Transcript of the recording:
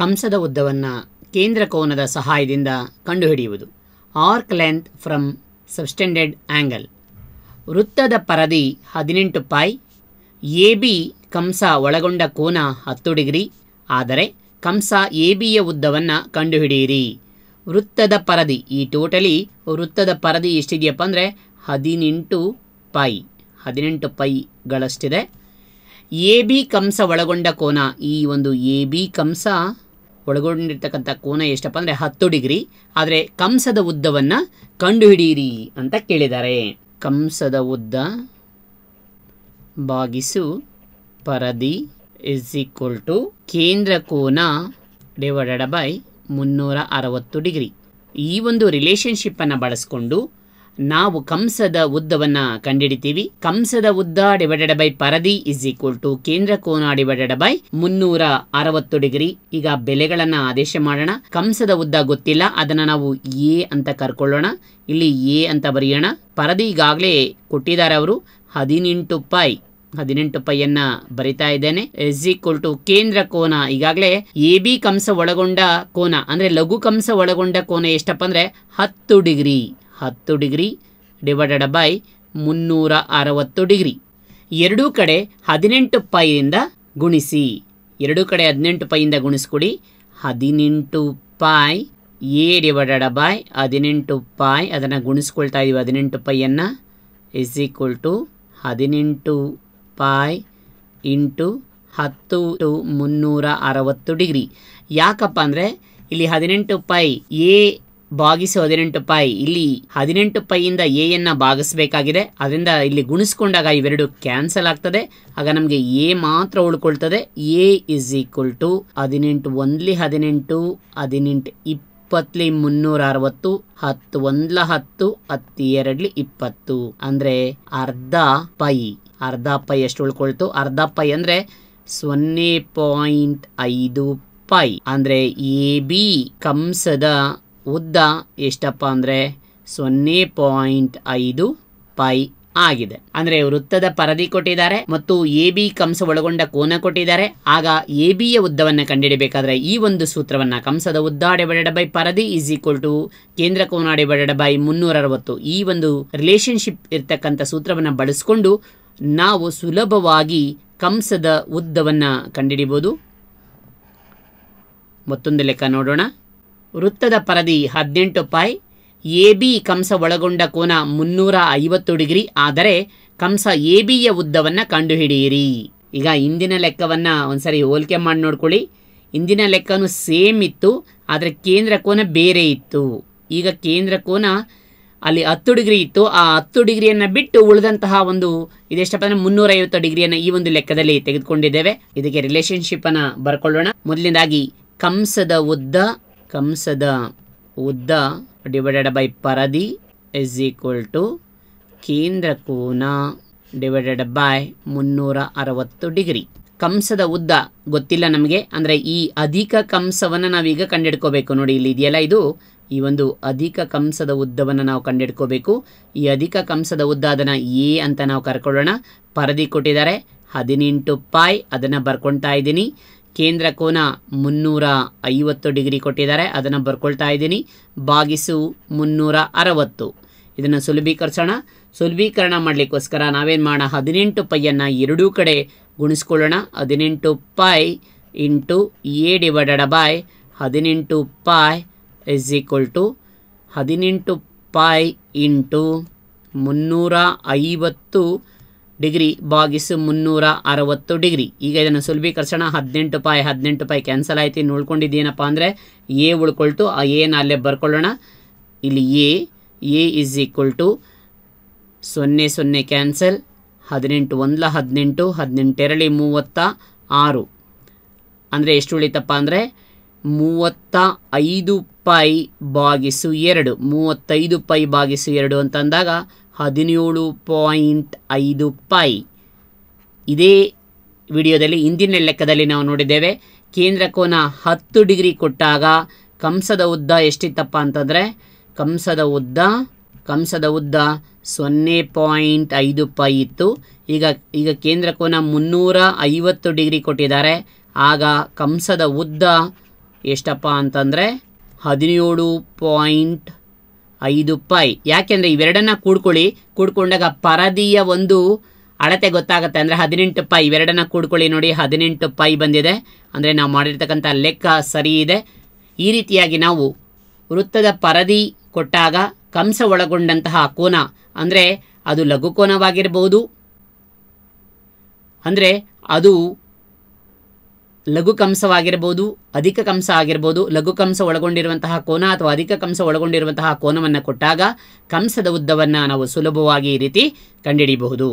ಕಂಸದ ಉದ್ದವನ್ನು ಕೇಂದ್ರ ಕೋನದ ಸಹಾಯದಿಂದ ಕಂಡುಹಿಡಿಯುವುದು arc length from subtended angle ವೃತ್ತದ ಪರದಿ ಹದಿನೆಂಟು ಪಾಯ್ ಎ ಬಿ ಕಂಸ ಒಳಗೊಂಡ ಕೋನ ಹತ್ತು ಡಿಗ್ರಿ ಆದರೆ ಕಂಸ ಎ ಬಿಯ ಉದ್ದವನ್ನು ಕಂಡುಹಿಡಿಯಿರಿ ವೃತ್ತದ ಪರದಿ ಈ ಟೋಟಲಿ ವೃತ್ತದ ಪರದಿ ಎಷ್ಟಿದೆಯಪ್ಪ ಅಂದರೆ ಹದಿನೆಂಟು ಪೈ ಹದಿನೆಂಟು ಪೈಗಳಷ್ಟಿದೆ ಎ ಬಿ ಕಂಸ ಒಳಗೊಂಡ ಕೋನ ಈ ಒಂದು ಎ ಬಿ ಕಂಸ ಒಳಗೊಂಡಿರ್ತಕ್ಕಂಥ ಕೋನ ಎಷ್ಟಪ್ಪ ಅಂದರೆ ಹತ್ತು ಡಿಗ್ರಿ ಆದರೆ ಕಂಸದ ಉದ್ದವನ್ನು ಕಂಡುಹಿಡಿಯಿರಿ ಅಂತ ಕೇಳಿದ್ದಾರೆ ಕಂಸದ ಉದ್ದ ಭಾಗಿಸು ಪರದಿ ಇಸ್ ಈಕ್ವಲ್ ಟು ಕೇಂದ್ರ ಕೋನ ಡಿವೈಡೆಡ್ ಬೈ ಮುನ್ನೂರ ಅರವತ್ತು ಡಿಗ್ರಿ ಈ ಒಂದು ರಿಲೇಷನ್ಶಿಪ್ಪನ್ನು ಬಳಸಿಕೊಂಡು ನಾವು ಕಂಸದ ಉದ್ದವನ್ನು ಕಂಡಿಡಿತೀವಿ ಕಂಸದ ಉದ್ದ ಡಿವೈಡೆಡ್ ಬೈ ಪರದಿ ಇಸ್ ಈಕ್ವಲ್ ಟು ಕೇಂದ್ರ ಕೋನ ಡಿವೈಡೆಡ್ ಬೈ ಮುನ್ನೂರ ಅರವತ್ತು ಡಿಗ್ರಿ ಈಗ ಬೆಲೆಗಳನ್ನ ಆದೇಶ ಮಾಡೋಣ ಕಂಸದ ಉದ್ದ ಗೊತ್ತಿಲ್ಲ ಅದನ್ನ ನಾವು ಎ ಅಂತ ಕರ್ಕೊಳ್ಳೋಣ ಇಲ್ಲಿ ಎ ಅಂತ ಬರೆಯೋಣ ಪರದಿ ಈಗಾಗಲೇ ಕೊಟ್ಟಿದ್ದಾರೆ ಅವರು ಹದಿನೆಂಟು ಪೈ ಹದಿನೆಂಟು ಪೈಯನ್ನ ಬರಿತಾ ಇದ್ದೇನೆ ಇಸ್ ಈಕ್ವಲ್ ಟು ಕೇಂದ್ರ ಕೋನ ಈಗಾಗಲೇ ಎ ಬಿ ಕಂಸ ಒಳಗೊಂಡ ಕೋನ ಅಂದ್ರೆ ಲಘು ಕಂಸ ಒಳಗೊಂಡ ಕೋನ ಎಷ್ಟಪ್ಪ ಅಂದ್ರೆ ಹತ್ತು ಡಿಗ್ರಿ ಹತ್ತು ಡಿಗ್ರಿ ಡಿವೈಡೆಡ್ ಬೈ ಮುನ್ನೂರ ಅರವತ್ತು ಡಿಗ್ರಿ ಎರಡೂ ಕಡೆ ಹದಿನೆಂಟು ಪೈಯಿಂದ ಗುಣಿಸಿ ಎರಡೂ ಕಡೆ ಹದಿನೆಂಟು ಪೈಯಿಂದ ಗುಣಿಸ್ಕೊಡಿ ಹದಿನೆಂಟು ಪಾಯ್ ಎ ಡಿವೈಡೆಡ್ ಬೈ ಹದಿನೆಂಟು ಪಾಯ್ ಅದನ್ನು ಗುಣಿಸ್ಕೊಳ್ತಾ ಇದ್ದೀವಿ ಹದಿನೆಂಟು ಪೈಯನ್ನು ಇಸ್ ಈಕ್ವಲ್ ಟು ಹದಿನೆಂಟು ಪಾಯ್ ಇಂಟು ಹತ್ತು ಟು ಮುನ್ನೂರ ಅರವತ್ತು ಡಿಗ್ರಿ ಯಾಕಪ್ಪ ಅಂದರೆ ಇಲ್ಲಿ ಹದಿನೆಂಟು ಪೈ ಎ ಭಾಗಿಸು ಹದಿನೆಂಟು ಪೈ ಇಲ್ಲಿ ಹದಿನೆಂಟು ಪೈಯಿಂದ ಎ ಭಾಗಿಸಬೇಕಾಗಿದೆ ಅದರಿಂದ ಇಲ್ಲಿ ಗುಣಿಸ್ಕೊಂಡಾಗ ಇವೆರಡು ಕ್ಯಾನ್ಸಲ್ ಆಗ್ತದೆ ಆಗ ನಮಗೆ ಎ ಮಾತ್ರ ಉಳ್ಕೊಳ್ತದೆ ಎ ಇಸ್ ಈಕ್ವಲ್ ಟು ಹದಿನೆಂಟು ಒಂದ್ಲಿ ಹದಿನೆಂಟು ಹದಿನೆಂಟು ಇಪ್ಪತ್ಲಿ ಮುನ್ನೂರ ಅರವತ್ತು ಹತ್ತು ಒಂದ್ಲ ಹತ್ತು ಹತ್ತು ಎರಡ್ಲಿ ಇಪ್ಪತ್ತು ಅಂದ್ರೆ ಅರ್ಧ ಪೈ ಅರ್ಧ ಪೈ ಎಷ್ಟು ಉಳ್ಕೊಳ್ತು ಅರ್ಧ ಪೈ ಅಂದ್ರೆ ಸೊನ್ನೆ ಪಾಯಿಂಟ್ ಐದು ಪೈ ಅಂದ್ರೆ ಎ ಬಿ ಕಂಸದ ಉದ್ದ ಎಷ್ಟಪ್ಪ ಅಂದರೆ ಸೊನ್ನೆ ಪಾಯಿಂಟ್ ಐದು ಪೈ ಆಗಿದೆ ಅಂದ್ರೆ ವೃತ್ತದ ಪರದಿ ಕೊಟ್ಟಿದ್ದಾರೆ ಮತ್ತು ಎ ಬಿ ಕಂಸ ಒಳಗೊಂಡ ಕೋನ ಕೊಟ್ಟಿದ್ದಾರೆ ಆಗ ಎ ಬಿಯ ಉದ್ದವನ್ನು ಕಂಡುಹಿಡಬೇಕಾದ್ರೆ ಈ ಒಂದು ಸೂತ್ರವನ್ನ ಕಂಸದ ಉದ್ದ ಅಡೆಬಡೆಡ ಬೈ ಪರದಿ ಈಸ್ ಈಕ್ವಲ್ ಟು ಕೇಂದ್ರ ಕೋನ ಅಡೆಬಡೆಡ ಬೈ ಮುನ್ನೂರ ಅರವತ್ತು ಈ ಒಂದು ರಿಲೇಶನ್ಶಿಪ್ ಇರ್ತಕ್ಕಂಥ ಸೂತ್ರವನ್ನು ಬಳಸಿಕೊಂಡು ನಾವು ಸುಲಭವಾಗಿ ಕಂಸದ ಉದ್ದವನ್ನು ಕಂಡಿಡಿಬೋದು ಮತ್ತೊಂದು ಲೆಕ್ಕ ನೋಡೋಣ ವೃತ್ತದ ಪರದಿ ಹದಿನೆಂಟು ಪಾಯ್ ಎ ಬಿ ಕಂಸ ಒಳಗೊಂಡ ಕೋನ ಮುನ್ನೂರ ಐವತ್ತು ಡಿಗ್ರಿ ಆದರೆ ಕಂಸ ಎ ಬಿಯ ಉದ್ದವನ್ನು ಕಂಡುಹಿಡಿಯಿರಿ ಈಗ ಇಂದಿನ ಲೆಕ್ಕವನ್ನು ಒಂದ್ಸರಿ ಹೋಲಿಕೆ ಮಾಡಿ ನೋಡ್ಕೊಳ್ಳಿ ಇಂದಿನ ಲೆಕ್ಕನೂ ಸೇಮ್ ಇತ್ತು ಆದರೆ ಕೇಂದ್ರ ಕೋನ ಬೇರೆ ಇತ್ತು ಈಗ ಕೇಂದ್ರ ಕೋನ ಅಲ್ಲಿ ಹತ್ತು ಡಿಗ್ರಿ ಇತ್ತು ಆ ಹತ್ತು ಡಿಗ್ರಿಯನ್ನು ಬಿಟ್ಟು ಉಳಿದಂತಹ ಒಂದು ಇದೆಷ್ಟಪ್ಪ ಅಂದರೆ ಐವತ್ತು ಡಿಗ್ರಿಯನ್ನು ಈ ಒಂದು ಲೆಕ್ಕದಲ್ಲಿ ತೆಗೆದುಕೊಂಡಿದ್ದೇವೆ ಇದಕ್ಕೆ ರಿಲೇಷನ್ಶಿಪ್ಪನ್ನು ಬರ್ಕೊಳ್ಳೋಣ ಮೊದಲನೇದಾಗಿ ಕಂಸದ ಉದ್ದ ಕಂಸದ ಉದ್ದ ಡಿವೈಡೆಡ್ ಬೈ ಪರದಿ ಇಸ್ ಈಕ್ವಲ್ ಟು ಕೇಂದ್ರ ಕೋನ ಡಿವೈಡೆಡ್ ಬೈ ಮುನ್ನೂರ ಅರವತ್ತು ಡಿಗ್ರಿ ಕಂಸದ ಉದ್ದ ಗೊತ್ತಿಲ್ಲ ನಮಗೆ ಅಂದರೆ ಈ ಅಧಿಕ ಕಂಸವನ್ನು ನಾವೀಗ ಕಂಡಿಡ್ಕೋಬೇಕು ನೋಡಿ ಇಲ್ಲಿ ಇದೆಯಲ್ಲ ಇದು ಈ ಒಂದು ಅಧಿಕ ಕಂಸದ ಉದ್ದವನ್ನು ನಾವು ಕಂಡಿಡ್ಕೋಬೇಕು ಈ ಅಧಿಕ ಕಂಸದ ಉದ್ದ ಅದನ್ನು ಎ ಅಂತ ನಾವು ಕರ್ಕೊಳ್ಳೋಣ ಪರದಿ ಕೊಟ್ಟಿದ್ದಾರೆ ಹದಿನೆಂಟು ಪಾಯ್ ಅದನ್ನು ಬರ್ಕೊಳ್ತಾ ಇದ್ದೀನಿ ಕೇಂದ್ರ ಕೋನ ಮುನ್ನೂರ ಐವತ್ತು ಡಿಗ್ರಿ ಕೊಟ್ಟಿದ್ದಾರೆ ಅದನ್ನು ಬರ್ಕೊಳ್ತಾ ಇದ್ದೀನಿ ಭಾಗಿಸು ಮುನ್ನೂರ ಅರವತ್ತು ಇದನ್ನು ಸುಲಭೀಕರಿಸೋಣ ಸುಲಭೀಕರಣ ಮಾಡಲಿಕ್ಕೋಸ್ಕರ ನಾವೇನು ಮಾಡೋಣ ಹದಿನೆಂಟು ಪೈಯನ್ನು ಎರಡೂ ಕಡೆ ಗುಣಿಸ್ಕೊಳ್ಳೋಣ ಹದಿನೆಂಟು pi into A divided by ಹದಿನೆಂಟು ಪಾಯ್ ಇಸ್ ಈಕ್ವಲ್ ಟು ಹದಿನೆಂಟು ಪಾಯ್ ಇಂಟು ಮುನ್ನೂರ ಐವತ್ತು ಡಿಗ್ರಿ ಬಾಗಿಸು ಮುನ್ನೂರ ಅರವತ್ತು ಡಿಗ್ರಿ ಈಗ ಇದನ್ನು ಸುಲಭೀಕರಿಸೋಣ ಹದಿನೆಂಟು ಪಾಯ್ ಹದಿನೆಂಟು ಪಾಯ್ ಕ್ಯಾನ್ಸಲ್ ಆಯ್ತು ಇನ್ನು ಉಳ್ಕೊಂಡಿದ್ದೇನಪ್ಪ ಅಂದರೆ ಎ ಉಳ್ಕೊಳ್ತು ಆ ಎನ ಅಲ್ಲೇ ಬರ್ಕೊಳ್ಳೋಣ ಇಲ್ಲಿ A A is equal to ಸೊನ್ನೆ ಸೊನ್ನೆ ಕ್ಯಾನ್ಸಲ್ ಹದಿನೆಂಟು ಒಂದ್ಲ ಹದಿನೆಂಟು ಹದಿನೆಂಟೆರಳಿ ಮೂವತ್ತ ಆರು ಅಂದರೆ ಎಷ್ಟು ಉಳಿತಪ್ಪ ಅಂದರೆ ಮೂವತ್ತ ಐದು ಪೈ ಬಾಗಿಸು ಎರಡು ಮೂವತ್ತೈದು ಪೈ ಬಾಗಿಸು ಎರಡು ಅಂತಂದಾಗ ಹದಿನೇಳು ಪಾಯಿಂಟ್ ಐದು ಪೈ ಇದೇ ವಿಡಿಯೋದಲ್ಲಿ ಇಂದಿನ ಲೆಕ್ಕದಲ್ಲಿ ನಾವು ನೋಡಿದ್ದೇವೆ ಕೇಂದ್ರ ಕೋನ ಹತ್ತು ಡಿಗ್ರಿ ಕೊಟ್ಟಾಗ ಕಂಸದ ಉದ್ದ ಎಷ್ಟಿತ್ತಪ್ಪ ಅಂತಂದರೆ ಕಂಸದ ಉದ್ದ ಕಂಸದ ಉದ್ದ ಸೊನ್ನೆ ಪಾಯಿಂಟ್ ಐದು ಪೈ ಇತ್ತು ಈಗ ಈಗ ಕೇಂದ್ರ ಕೋನ ಮುನ್ನೂರ ಐವತ್ತು ಡಿಗ್ರಿ ಕೊಟ್ಟಿದ್ದಾರೆ ಆಗ ಕಂಸದ ಉದ್ದ ಎಷ್ಟಪ್ಪ ಅಂತಂದರೆ ಹದಿನೇಳು ಪಾಯಿಂಟ್ ಐದು ಪೈ ಯಾಕೆಂದರೆ ಇವೆರಡನ್ನ ಕೂಡ್ಕೊಳ್ಳಿ ಕೂಡ್ಕೊಂಡಾಗ ಪರದಿಯ ಒಂದು ಅಳತೆ ಗೊತ್ತಾಗುತ್ತೆ ಅಂದರೆ ಹದಿನೆಂಟು ಪೈ ಇವೆರಡನ್ನ ಕೂಡ್ಕೊಳ್ಳಿ ನೋಡಿ ಹದಿನೆಂಟು ಪೈ ಬಂದಿದೆ ಅಂದರೆ ನಾವು ಮಾಡಿರ್ತಕ್ಕಂಥ ಲೆಕ್ಕ ಸರಿ ಇದೆ ಈ ರೀತಿಯಾಗಿ ನಾವು ವೃತ್ತದ ಪರದಿ ಕೊಟ್ಟಾಗ ಕಂಸ ಒಳಗೊಂಡಂತಹ ಕೋನ ಅಂದರೆ ಅದು ಲಘುಕೋನವಾಗಿರ್ಬೋದು ಅಂದರೆ ಅದು ಲಘು ಕಂಸವಾಗಿರ್ಬೋದು ಅಧಿಕ ಕಂಸ ಆಗಿರ್ಬೋದು ಲಘು ಕಂಸ ಒಳಗೊಂಡಿರುವಂತಹ ಕೋನ ಅಥವಾ ಅಧಿಕ ಕಂಸ ಒಳಗೊಂಡಿರುವಂತಹ ಕೋನವನ್ನು ಕೊಟ್ಟಾಗ ಕಂಸದ ಉದ್ದವನ್ನು ನಾವು ಸುಲಭವಾಗಿ ಈ ರೀತಿ ಕಂಡುಹಿಡಿಯಬಹುದು